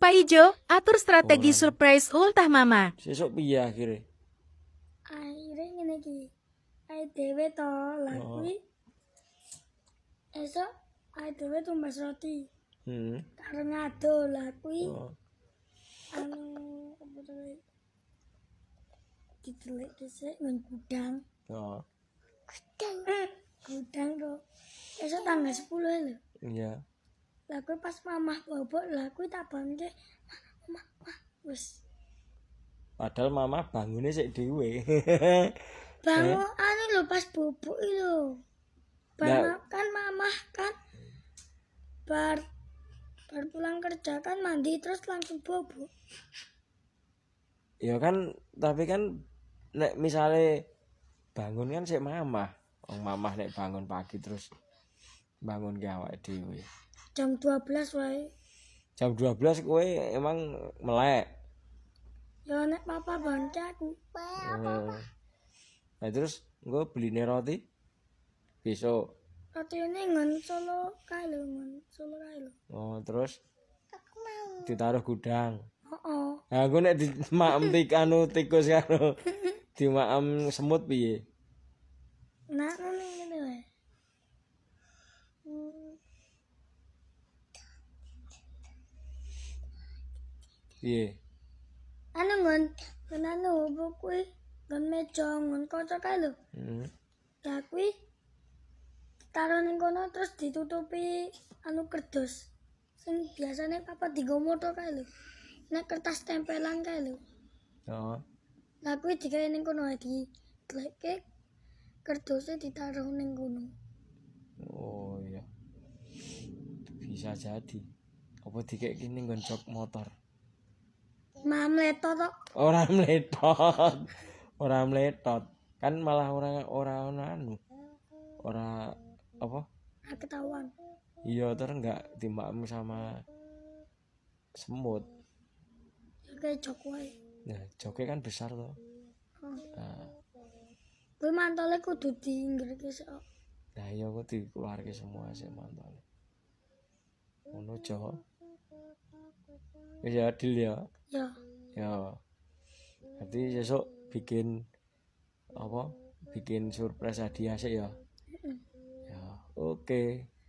Pak Ijo, atur strategi Orang. surprise ultah mama. Sesok piye akhire? Akhire ngene iki. Ai dhewe to, lagi. Esok Oh. Esok ae dhewe tumbas roti. Hmm. Karo ngado lagi. Oh. Anu apa to? Ditelek dhisik nang gudang. Oh. Gudang. Gudang to. Esok tanggal 10 lho. Iya. Yeah. Lah pas mamah bobok, lah kuwi tak bangunke. Mah, ma, mah, Padahal mamah bangunnya sik dewe, Bangun eh? anu lo pas bobok itu Bangun kan mamah kan bar bar pulang kerja kan mandi terus langsung bobok. Ya kan, tapi kan nek misalnya bangun kan sih mama, Wong mamah nek bangun pagi terus bangun gawat dewe jam 12 wae jam 12 kowe emang melek ya nek papa bonce aku hmm. nah terus gue beli roti besok roti ini ngon solo kalo ngon solo kalo oh terus aku mau ditaruh gudang oh, oh. nah gue nek di maem tik anu tikus karo di maem semut piye nah, nah, nah, piye anu ngon ngon anu kuwi ngon meja ngon kaca kae lho heeh ya kuwi taro ning kono anu kerdus sing biasane papa digo moto kae lho nek kertas tempelan kae lho oh lah kuwi digawe kono iki like kerdusnya ditaruh ning kono oh iya bisa jadi apa dikek ini ngoncok motor Nah, meletot. Ora orang Ora meletot. Kan malah ora ora ono anu. Ora apa? Ketahuan. Iya, terus enggak timbakmu sama semut. Oke, ya, jok wae. Nah, ya, joke kan besar loh. gue Nah. Kuwi mantole kudu diinggirke sik. Nah, iya aku dikeluarke semua sih mantole. Ngono, Jo. ya adil ya. Ya. Ya. Berarti besok bikin apa? Bikin surprise hadiah sih ya. Ya. Oke.